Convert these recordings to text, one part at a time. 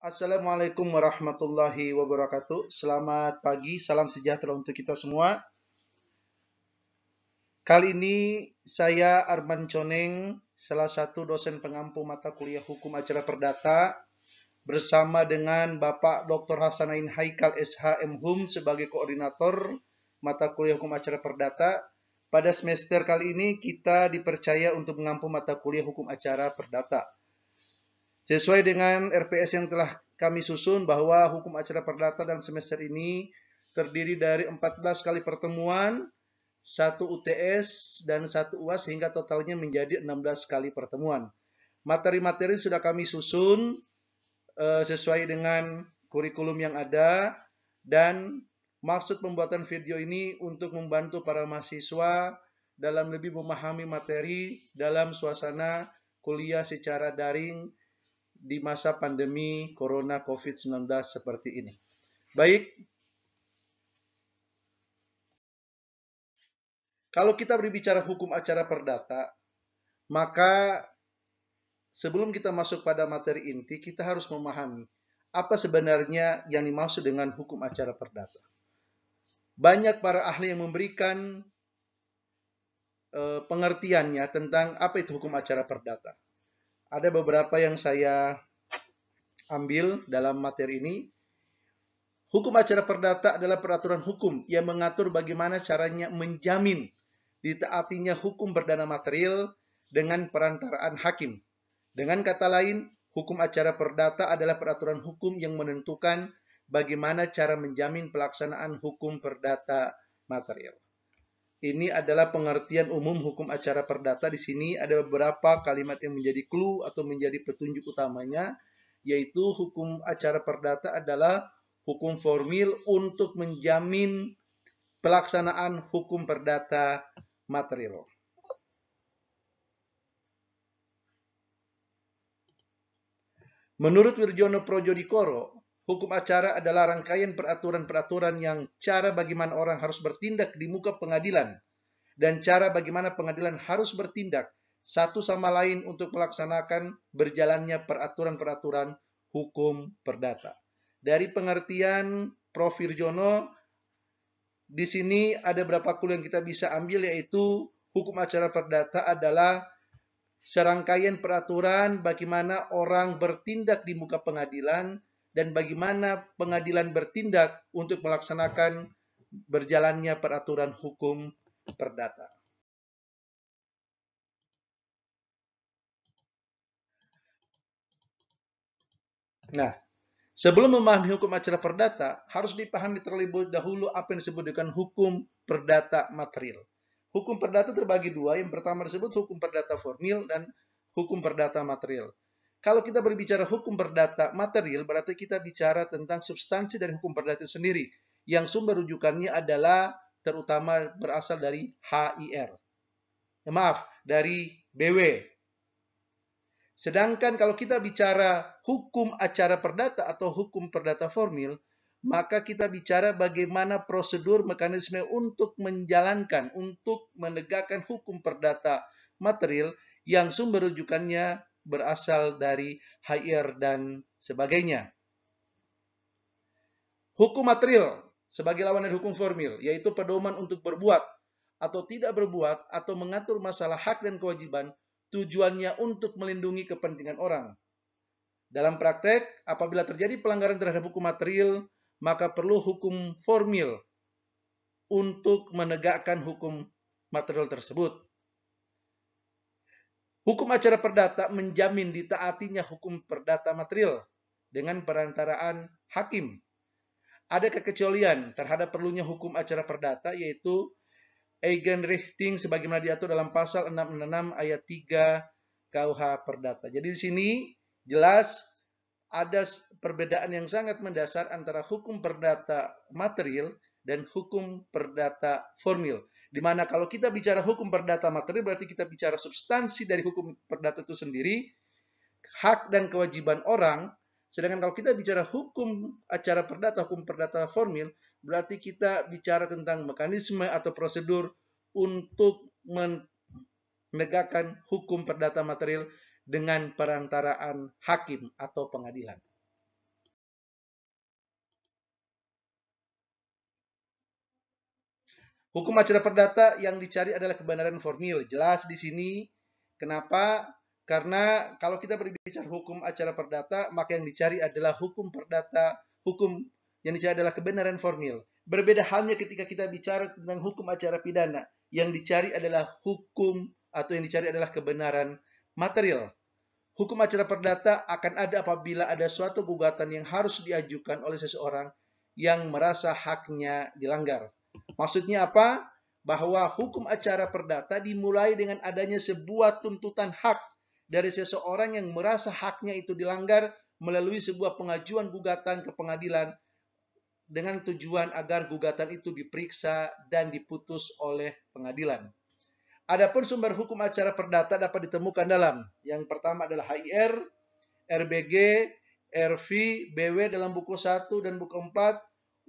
Assalamualaikum warahmatullahi wabarakatuh. Selamat pagi, salam sejahtera untuk kita semua. Kali ini saya Arman Coneng, salah satu dosen pengampu mata kuliah hukum acara perdata bersama dengan Bapak Dr. Hasanain Haikal SHM Hum sebagai koordinator mata kuliah hukum acara perdata. Pada semester kali ini kita dipercaya untuk mengampu mata kuliah hukum acara perdata Sesuai dengan RPS yang telah kami susun bahwa hukum acara perdata dalam semester ini terdiri dari 14 kali pertemuan, 1 UTS dan 1 UAS sehingga totalnya menjadi 16 kali pertemuan. Materi-materi sudah kami susun eh, sesuai dengan kurikulum yang ada dan maksud pembuatan video ini untuk membantu para mahasiswa dalam lebih memahami materi dalam suasana kuliah secara daring di masa pandemi Corona COVID-19 seperti ini. Baik, kalau kita berbicara hukum acara perdata, maka sebelum kita masuk pada materi inti, kita harus memahami apa sebenarnya yang dimaksud dengan hukum acara perdata. Banyak para ahli yang memberikan eh, pengertiannya tentang apa itu hukum acara perdata ada beberapa yang saya ambil dalam materi ini. Hukum acara perdata adalah peraturan hukum yang mengatur bagaimana caranya menjamin ditaatinya hukum perdana material dengan perantaraan hakim. Dengan kata lain, hukum acara perdata adalah peraturan hukum yang menentukan bagaimana cara menjamin pelaksanaan hukum perdata material. Ini adalah pengertian umum hukum acara perdata. Di sini ada beberapa kalimat yang menjadi clue atau menjadi petunjuk utamanya, yaitu hukum acara perdata adalah hukum formil untuk menjamin pelaksanaan hukum perdata material. Menurut Wirjono Projo Hukum acara adalah rangkaian peraturan-peraturan yang cara bagaimana orang harus bertindak di muka pengadilan dan cara bagaimana pengadilan harus bertindak satu sama lain untuk melaksanakan berjalannya peraturan-peraturan hukum perdata. Dari pengertian Prof. Virjono, di sini ada beberapa kuliah yang kita bisa ambil yaitu hukum acara perdata adalah serangkaian peraturan bagaimana orang bertindak di muka pengadilan dan bagaimana pengadilan bertindak untuk melaksanakan berjalannya peraturan hukum perdata. Nah, sebelum memahami hukum acara perdata, harus dipahami terlebih dahulu apa yang disebut dengan hukum perdata material. Hukum perdata terbagi dua, yang pertama disebut hukum perdata formil dan hukum perdata material. Kalau kita berbicara hukum perdata material, berarti kita bicara tentang substansi dari hukum perdata itu sendiri. Yang sumber rujukannya adalah terutama berasal dari HIR. Ya, eh, maaf, dari BW. Sedangkan kalau kita bicara hukum acara perdata atau hukum perdata formil, maka kita bicara bagaimana prosedur mekanisme untuk menjalankan, untuk menegakkan hukum perdata material yang sumber rujukannya berasal dari hire dan sebagainya. Hukum material sebagai lawan dari hukum formil, yaitu pedoman untuk berbuat atau tidak berbuat atau mengatur masalah hak dan kewajiban, tujuannya untuk melindungi kepentingan orang. Dalam praktek, apabila terjadi pelanggaran terhadap hukum material, maka perlu hukum formil untuk menegakkan hukum material tersebut. Hukum acara perdata menjamin ditaatinya hukum perdata material dengan perantaraan hakim. Ada kekecualian terhadap perlunya hukum acara perdata yaitu Eigenrichting sebagaimana diatur dalam pasal 66 ayat 3 KUH Perdata. Jadi di sini jelas ada perbedaan yang sangat mendasar antara hukum perdata material dan hukum perdata formil di mana kalau kita bicara hukum perdata materi berarti kita bicara substansi dari hukum perdata itu sendiri, hak dan kewajiban orang. Sedangkan kalau kita bicara hukum acara perdata, hukum perdata formil, berarti kita bicara tentang mekanisme atau prosedur untuk menegakkan hukum perdata material dengan perantaraan hakim atau pengadilan. Hukum acara perdata yang dicari adalah kebenaran formil. Jelas di sini. Kenapa? Karena kalau kita berbicara hukum acara perdata, maka yang dicari adalah hukum perdata, hukum yang dicari adalah kebenaran formil. Berbeda halnya ketika kita bicara tentang hukum acara pidana, yang dicari adalah hukum atau yang dicari adalah kebenaran material. Hukum acara perdata akan ada apabila ada suatu gugatan yang harus diajukan oleh seseorang yang merasa haknya dilanggar. Maksudnya apa? Bahwa hukum acara perdata dimulai dengan adanya sebuah tuntutan hak dari seseorang yang merasa haknya itu dilanggar melalui sebuah pengajuan gugatan ke pengadilan dengan tujuan agar gugatan itu diperiksa dan diputus oleh pengadilan. Adapun sumber hukum acara perdata dapat ditemukan dalam yang pertama adalah HIR, RBG, RV, BW dalam buku 1 dan buku 4,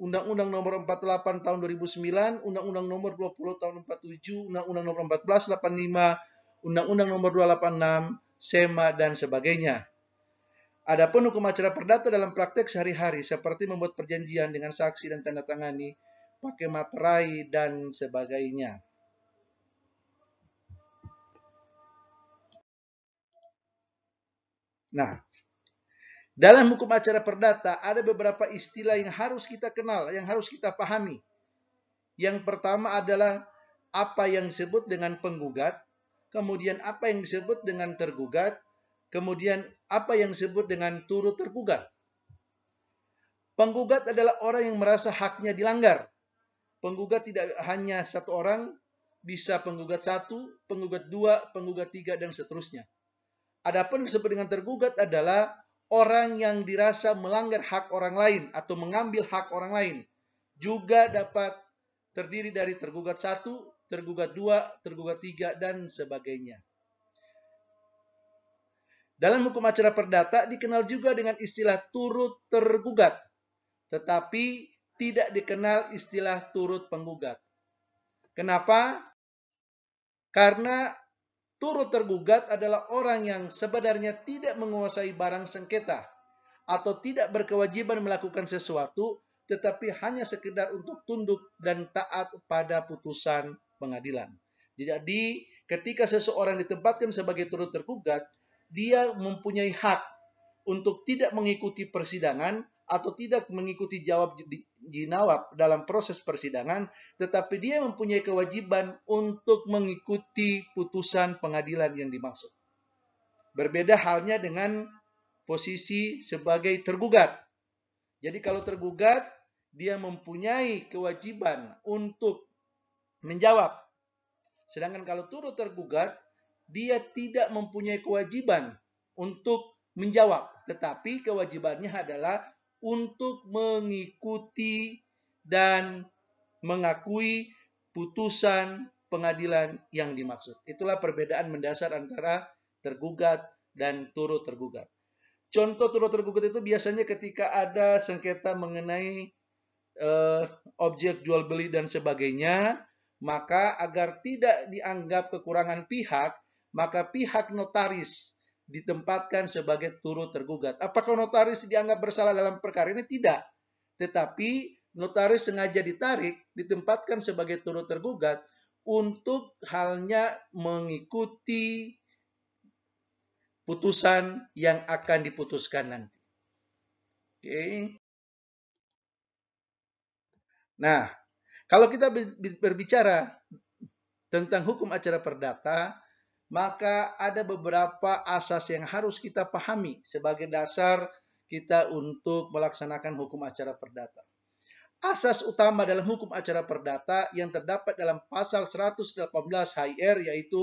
Undang-Undang Nomor 48 Tahun 2009, Undang-Undang Nomor 20 Tahun 47, Undang-Undang Nomor 1485, Undang-Undang Nomor 286, SEMA dan sebagainya. Adapun hukum acara perdata dalam praktek sehari-hari seperti membuat perjanjian dengan saksi dan tanda tangani, pakai materai dan sebagainya. Nah, dalam hukum acara perdata ada beberapa istilah yang harus kita kenal, yang harus kita pahami. Yang pertama adalah apa yang disebut dengan penggugat, kemudian apa yang disebut dengan tergugat, kemudian apa yang disebut dengan turut tergugat. Penggugat adalah orang yang merasa haknya dilanggar. Penggugat tidak hanya satu orang, bisa penggugat satu, penggugat dua, penggugat tiga, dan seterusnya. Adapun disebut dengan tergugat adalah orang yang dirasa melanggar hak orang lain atau mengambil hak orang lain juga dapat terdiri dari tergugat satu, tergugat dua, tergugat tiga, dan sebagainya. Dalam hukum acara perdata dikenal juga dengan istilah turut tergugat, tetapi tidak dikenal istilah turut penggugat. Kenapa? Karena turut tergugat adalah orang yang sebenarnya tidak menguasai barang sengketa atau tidak berkewajiban melakukan sesuatu tetapi hanya sekedar untuk tunduk dan taat pada putusan pengadilan. Jadi ketika seseorang ditempatkan sebagai turut tergugat, dia mempunyai hak untuk tidak mengikuti persidangan atau tidak mengikuti jawab jinawab dalam proses persidangan, tetapi dia mempunyai kewajiban untuk mengikuti putusan pengadilan yang dimaksud. Berbeda halnya dengan posisi sebagai tergugat. Jadi kalau tergugat, dia mempunyai kewajiban untuk menjawab. Sedangkan kalau turut tergugat, dia tidak mempunyai kewajiban untuk menjawab, tetapi kewajibannya adalah untuk mengikuti dan mengakui putusan pengadilan yang dimaksud. Itulah perbedaan mendasar antara tergugat dan turut tergugat. Contoh turut tergugat itu biasanya ketika ada sengketa mengenai eh, objek jual beli dan sebagainya, maka agar tidak dianggap kekurangan pihak, maka pihak notaris ditempatkan sebagai turut tergugat. Apakah notaris dianggap bersalah dalam perkara ini? Tidak. Tetapi notaris sengaja ditarik, ditempatkan sebagai turut tergugat untuk halnya mengikuti putusan yang akan diputuskan nanti. Oke. Nah, kalau kita berbicara tentang hukum acara perdata, maka ada beberapa asas yang harus kita pahami sebagai dasar kita untuk melaksanakan hukum acara perdata. Asas utama dalam hukum acara perdata yang terdapat dalam pasal 118 HIR er, yaitu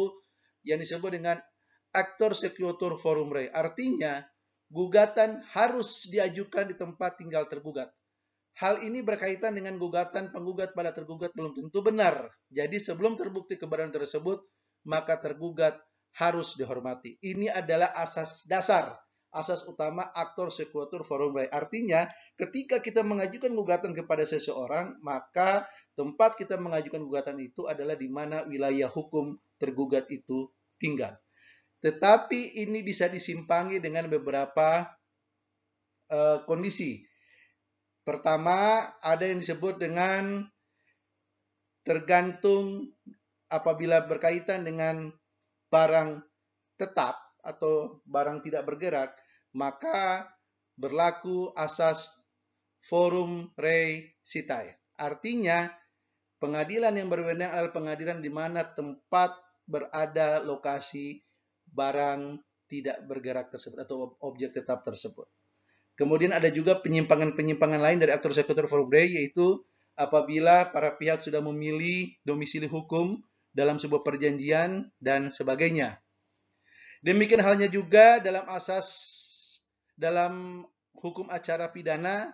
yang disebut dengan actor Secutor forum rei. Artinya, gugatan harus diajukan di tempat tinggal tergugat. Hal ini berkaitan dengan gugatan penggugat pada tergugat belum tentu benar. Jadi sebelum terbukti kebenaran tersebut, maka tergugat harus dihormati. Ini adalah asas dasar, asas utama aktor sekuatur forum rei. Artinya, ketika kita mengajukan gugatan kepada seseorang, maka tempat kita mengajukan gugatan itu adalah di mana wilayah hukum tergugat itu tinggal. Tetapi ini bisa disimpangi dengan beberapa uh, kondisi. Pertama, ada yang disebut dengan tergantung apabila berkaitan dengan barang tetap atau barang tidak bergerak, maka berlaku asas forum re sitai. Artinya, pengadilan yang berwenang adalah pengadilan di mana tempat berada lokasi barang tidak bergerak tersebut atau objek tetap tersebut. Kemudian ada juga penyimpangan-penyimpangan lain dari aktor eksekutor forum re, yaitu apabila para pihak sudah memilih domisili hukum dalam sebuah perjanjian dan sebagainya. Demikian halnya juga dalam asas dalam hukum acara pidana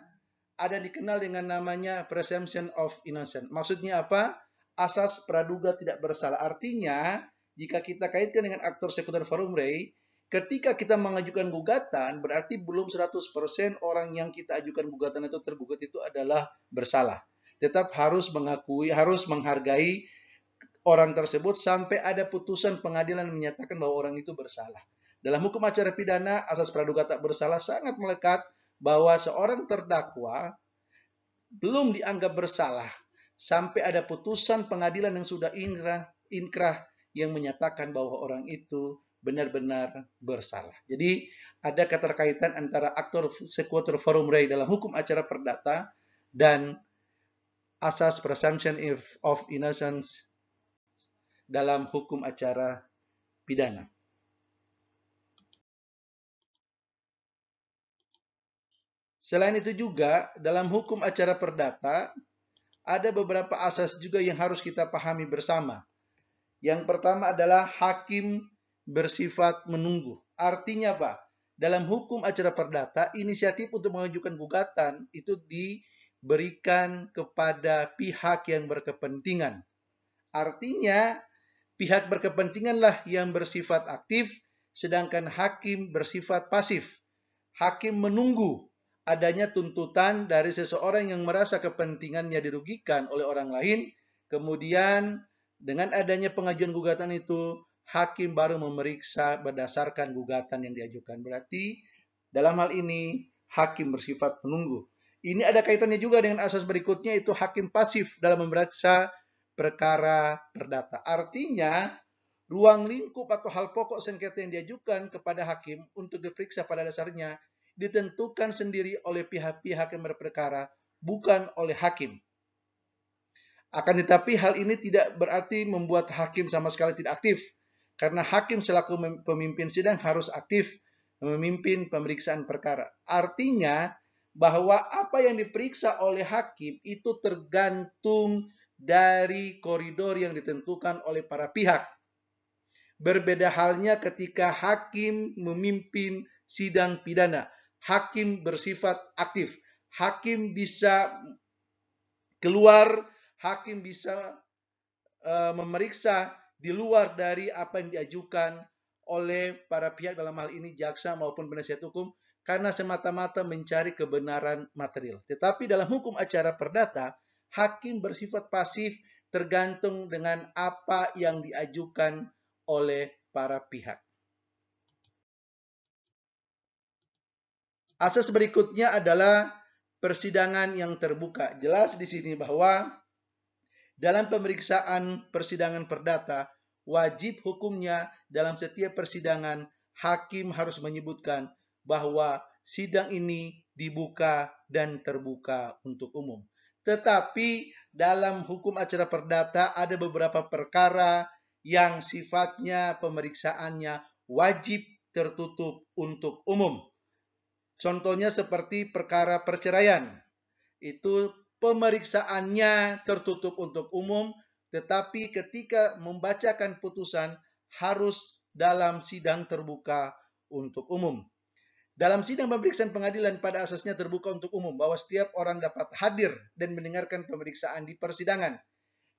ada dikenal dengan namanya presumption of innocence. Maksudnya apa? Asas praduga tidak bersalah. Artinya, jika kita kaitkan dengan aktor sekunder forum rei, ketika kita mengajukan gugatan, berarti belum 100% orang yang kita ajukan gugatan itu tergugat itu adalah bersalah. Tetap harus mengakui, harus menghargai orang tersebut sampai ada putusan pengadilan menyatakan bahwa orang itu bersalah. Dalam hukum acara pidana, asas praduga tak bersalah sangat melekat bahwa seorang terdakwa belum dianggap bersalah sampai ada putusan pengadilan yang sudah inkrah, inkrah yang menyatakan bahwa orang itu benar-benar bersalah. Jadi ada keterkaitan antara aktor sekuator forum rei dalam hukum acara perdata dan asas presumption of innocence dalam hukum acara pidana. Selain itu juga, dalam hukum acara perdata, ada beberapa asas juga yang harus kita pahami bersama. Yang pertama adalah hakim bersifat menunggu. Artinya apa? Dalam hukum acara perdata, inisiatif untuk mengajukan gugatan itu diberikan kepada pihak yang berkepentingan. Artinya, pihak berkepentinganlah yang bersifat aktif, sedangkan hakim bersifat pasif. Hakim menunggu adanya tuntutan dari seseorang yang merasa kepentingannya dirugikan oleh orang lain, kemudian dengan adanya pengajuan gugatan itu, hakim baru memeriksa berdasarkan gugatan yang diajukan. Berarti dalam hal ini hakim bersifat menunggu. Ini ada kaitannya juga dengan asas berikutnya itu hakim pasif dalam memeriksa perkara perdata. Artinya, ruang lingkup atau hal pokok sengketa yang diajukan kepada hakim untuk diperiksa pada dasarnya ditentukan sendiri oleh pihak-pihak yang berperkara, bukan oleh hakim. Akan tetapi hal ini tidak berarti membuat hakim sama sekali tidak aktif, karena hakim selaku pemimpin sidang harus aktif memimpin pemeriksaan perkara. Artinya bahwa apa yang diperiksa oleh hakim itu tergantung dari koridor yang ditentukan oleh para pihak. Berbeda halnya ketika hakim memimpin sidang pidana. Hakim bersifat aktif. Hakim bisa keluar, hakim bisa uh, memeriksa di luar dari apa yang diajukan oleh para pihak dalam hal ini jaksa maupun penasihat hukum karena semata-mata mencari kebenaran material. Tetapi dalam hukum acara perdata, hakim bersifat pasif tergantung dengan apa yang diajukan oleh para pihak. Asas berikutnya adalah persidangan yang terbuka. Jelas di sini bahwa dalam pemeriksaan persidangan perdata, wajib hukumnya dalam setiap persidangan hakim harus menyebutkan bahwa sidang ini dibuka dan terbuka untuk umum. Tetapi dalam hukum acara perdata ada beberapa perkara yang sifatnya pemeriksaannya wajib tertutup untuk umum. Contohnya seperti perkara perceraian. Itu pemeriksaannya tertutup untuk umum, tetapi ketika membacakan putusan harus dalam sidang terbuka untuk umum. Dalam sidang pemeriksaan pengadilan pada asasnya terbuka untuk umum bahwa setiap orang dapat hadir dan mendengarkan pemeriksaan di persidangan.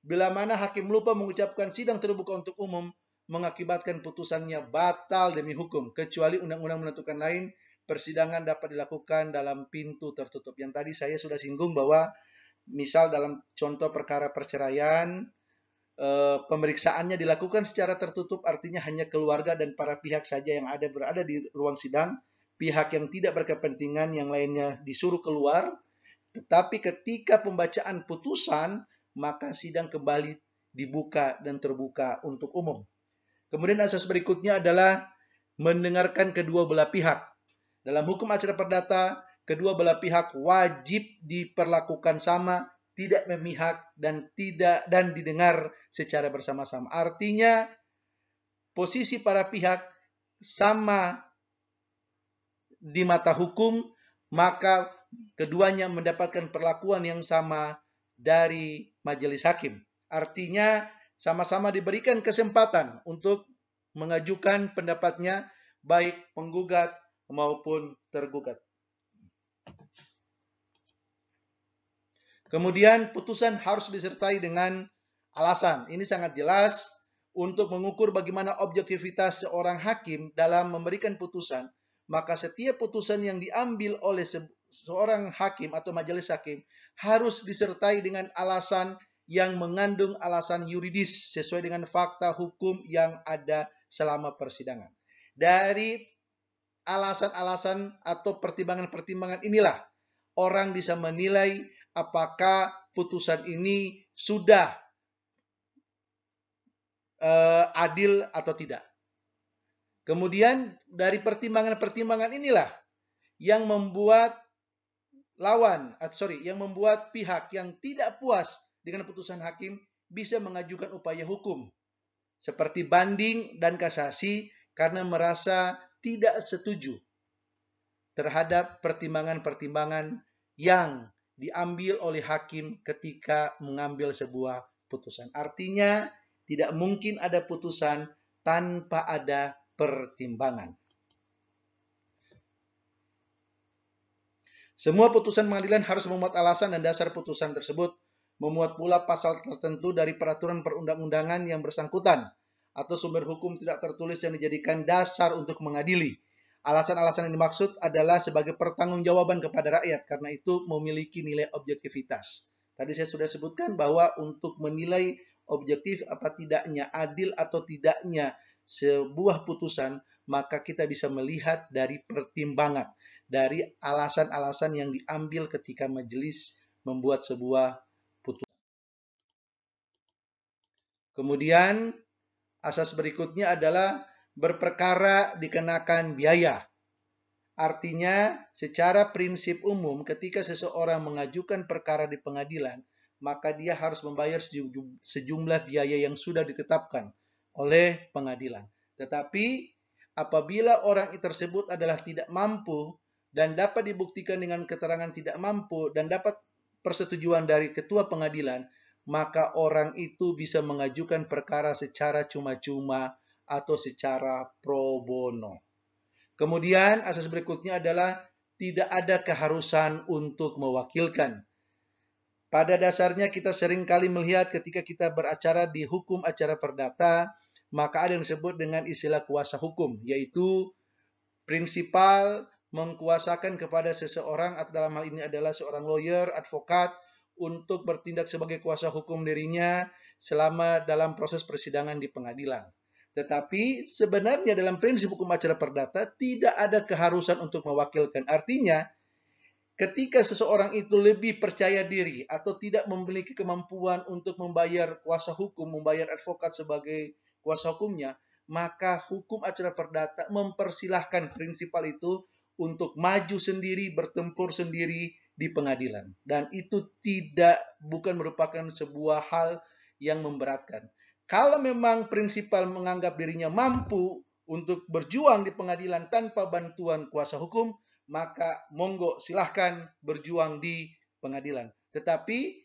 Bila mana hakim lupa mengucapkan sidang terbuka untuk umum mengakibatkan putusannya batal demi hukum kecuali undang-undang menentukan lain persidangan dapat dilakukan dalam pintu tertutup. Yang tadi saya sudah singgung bahwa misal dalam contoh perkara perceraian eh, pemeriksaannya dilakukan secara tertutup artinya hanya keluarga dan para pihak saja yang ada berada di ruang sidang pihak yang tidak berkepentingan yang lainnya disuruh keluar, tetapi ketika pembacaan putusan, maka sidang kembali dibuka dan terbuka untuk umum. Kemudian asas berikutnya adalah mendengarkan kedua belah pihak. Dalam hukum acara perdata, kedua belah pihak wajib diperlakukan sama, tidak memihak dan tidak dan didengar secara bersama-sama. Artinya posisi para pihak sama di mata hukum, maka keduanya mendapatkan perlakuan yang sama dari majelis hakim. Artinya, sama-sama diberikan kesempatan untuk mengajukan pendapatnya, baik penggugat maupun tergugat. Kemudian, putusan harus disertai dengan alasan. Ini sangat jelas untuk mengukur bagaimana objektivitas seorang hakim dalam memberikan putusan maka setiap putusan yang diambil oleh seorang hakim atau majelis hakim harus disertai dengan alasan yang mengandung alasan yuridis sesuai dengan fakta hukum yang ada selama persidangan. Dari alasan-alasan atau pertimbangan-pertimbangan inilah orang bisa menilai apakah putusan ini sudah uh, adil atau tidak. Kemudian dari pertimbangan-pertimbangan inilah yang membuat lawan, eh, sorry, yang membuat pihak yang tidak puas dengan putusan hakim bisa mengajukan upaya hukum seperti banding dan kasasi karena merasa tidak setuju terhadap pertimbangan-pertimbangan yang diambil oleh hakim ketika mengambil sebuah putusan. Artinya, tidak mungkin ada putusan tanpa ada pertimbangan. Semua putusan pengadilan harus memuat alasan dan dasar putusan tersebut, memuat pula pasal tertentu dari peraturan perundang-undangan yang bersangkutan, atau sumber hukum tidak tertulis yang dijadikan dasar untuk mengadili. Alasan-alasan yang dimaksud adalah sebagai pertanggungjawaban kepada rakyat, karena itu memiliki nilai objektivitas. Tadi saya sudah sebutkan bahwa untuk menilai objektif apa tidaknya adil atau tidaknya sebuah putusan, maka kita bisa melihat dari pertimbangan, dari alasan-alasan yang diambil ketika majelis membuat sebuah putusan. Kemudian, asas berikutnya adalah berperkara dikenakan biaya. Artinya, secara prinsip umum, ketika seseorang mengajukan perkara di pengadilan, maka dia harus membayar sejumlah biaya yang sudah ditetapkan oleh pengadilan. Tetapi apabila orang tersebut adalah tidak mampu dan dapat dibuktikan dengan keterangan tidak mampu dan dapat persetujuan dari ketua pengadilan, maka orang itu bisa mengajukan perkara secara cuma-cuma atau secara pro bono. Kemudian asas berikutnya adalah tidak ada keharusan untuk mewakilkan. Pada dasarnya kita seringkali melihat ketika kita beracara di hukum acara perdata, maka ada yang disebut dengan istilah kuasa hukum, yaitu prinsipal mengkuasakan kepada seseorang atau dalam hal ini adalah seorang lawyer, advokat untuk bertindak sebagai kuasa hukum dirinya selama dalam proses persidangan di pengadilan. Tetapi sebenarnya dalam prinsip hukum acara perdata tidak ada keharusan untuk mewakilkan. Artinya, ketika seseorang itu lebih percaya diri atau tidak memiliki kemampuan untuk membayar kuasa hukum, membayar advokat sebagai kuasa hukumnya, maka hukum acara perdata mempersilahkan prinsipal itu untuk maju sendiri, bertempur sendiri di pengadilan. Dan itu tidak bukan merupakan sebuah hal yang memberatkan. Kalau memang prinsipal menganggap dirinya mampu untuk berjuang di pengadilan tanpa bantuan kuasa hukum, maka monggo silahkan berjuang di pengadilan. Tetapi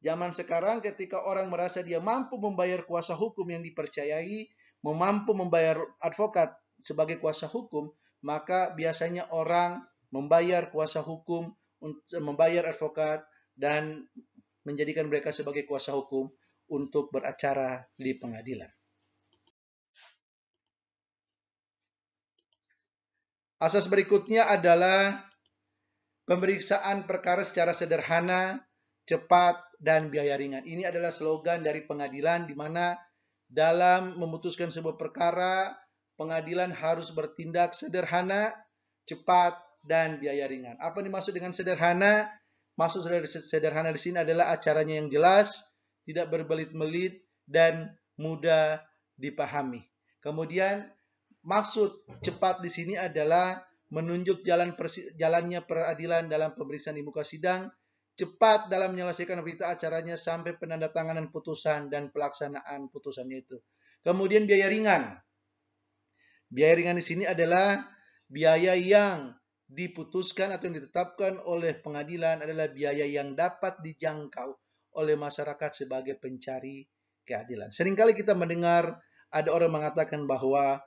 Zaman sekarang ketika orang merasa dia mampu membayar kuasa hukum yang dipercayai, mampu membayar advokat sebagai kuasa hukum, maka biasanya orang membayar kuasa hukum, membayar advokat, dan menjadikan mereka sebagai kuasa hukum untuk beracara di pengadilan. Asas berikutnya adalah pemeriksaan perkara secara sederhana cepat, dan biaya ringan. Ini adalah slogan dari pengadilan di mana dalam memutuskan sebuah perkara, pengadilan harus bertindak sederhana, cepat, dan biaya ringan. Apa dimaksud dengan sederhana? Maksud sederhana di sini adalah acaranya yang jelas, tidak berbelit-belit, dan mudah dipahami. Kemudian maksud cepat di sini adalah menunjuk jalan jalannya peradilan dalam pemeriksaan di muka sidang cepat dalam menyelesaikan berita acaranya sampai penandatanganan putusan dan pelaksanaan putusannya itu. Kemudian biaya ringan. Biaya ringan di sini adalah biaya yang diputuskan atau yang ditetapkan oleh pengadilan adalah biaya yang dapat dijangkau oleh masyarakat sebagai pencari keadilan. Seringkali kita mendengar ada orang mengatakan bahwa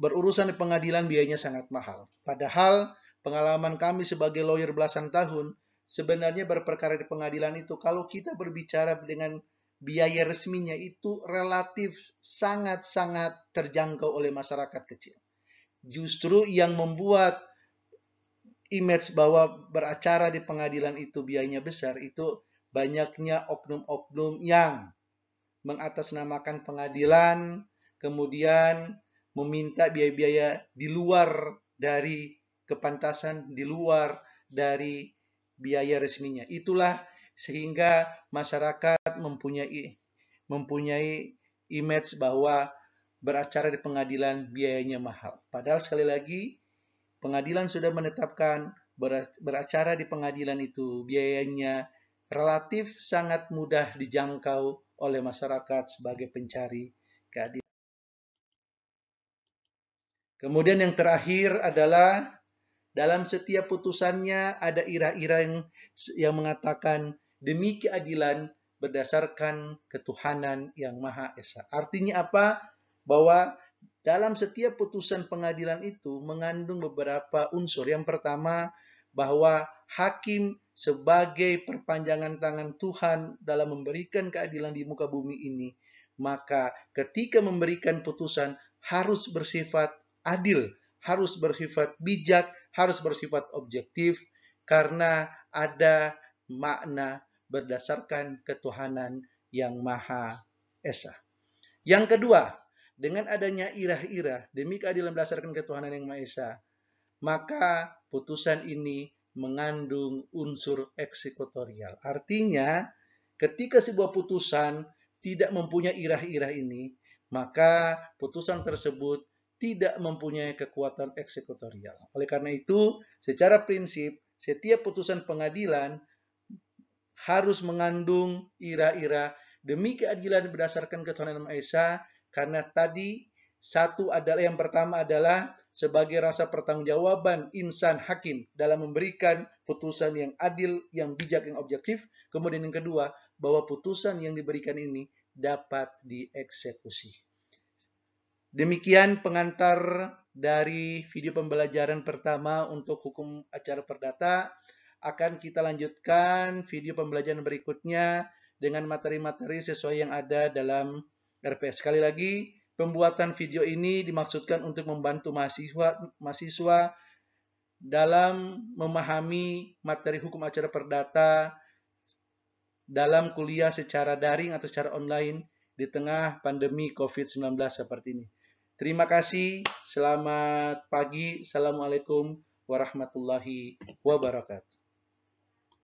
berurusan di pengadilan biayanya sangat mahal. Padahal pengalaman kami sebagai lawyer belasan tahun, sebenarnya berperkara di pengadilan itu kalau kita berbicara dengan biaya resminya itu relatif sangat-sangat terjangkau oleh masyarakat kecil. Justru yang membuat image bahwa beracara di pengadilan itu biayanya besar itu banyaknya oknum-oknum yang mengatasnamakan pengadilan kemudian meminta biaya-biaya di luar dari kepantasan, di luar dari biaya resminya. Itulah sehingga masyarakat mempunyai mempunyai image bahwa beracara di pengadilan biayanya mahal. Padahal sekali lagi pengadilan sudah menetapkan beracara di pengadilan itu biayanya relatif sangat mudah dijangkau oleh masyarakat sebagai pencari keadilan. Kemudian yang terakhir adalah dalam setiap putusannya ada ira-ira yang, yang mengatakan demi keadilan berdasarkan ketuhanan yang Maha Esa. Artinya apa? Bahwa dalam setiap putusan pengadilan itu mengandung beberapa unsur. Yang pertama, bahwa hakim sebagai perpanjangan tangan Tuhan dalam memberikan keadilan di muka bumi ini, maka ketika memberikan putusan harus bersifat adil, harus bersifat bijak, harus bersifat objektif karena ada makna berdasarkan ketuhanan yang Maha Esa. Yang kedua, dengan adanya irah-irah demi keadilan berdasarkan ketuhanan yang Maha Esa, maka putusan ini mengandung unsur eksekutorial. Artinya, ketika sebuah putusan tidak mempunyai irah-irah ini, maka putusan tersebut tidak mempunyai kekuatan eksekutorial. Oleh karena itu, secara prinsip, setiap putusan pengadilan harus mengandung ira-ira demi keadilan berdasarkan ketuhanan Maha Esa karena tadi satu adalah yang pertama adalah sebagai rasa pertanggungjawaban insan hakim dalam memberikan putusan yang adil, yang bijak, yang objektif. Kemudian yang kedua, bahwa putusan yang diberikan ini dapat dieksekusi. Demikian pengantar dari video pembelajaran pertama untuk hukum acara perdata. Akan kita lanjutkan video pembelajaran berikutnya dengan materi-materi sesuai yang ada dalam RPS. Sekali lagi, pembuatan video ini dimaksudkan untuk membantu mahasiswa, mahasiswa dalam memahami materi hukum acara perdata dalam kuliah secara daring atau secara online di tengah pandemi COVID-19 seperti ini. Terima kasih, selamat pagi, Assalamualaikum warahmatullahi wabarakatuh.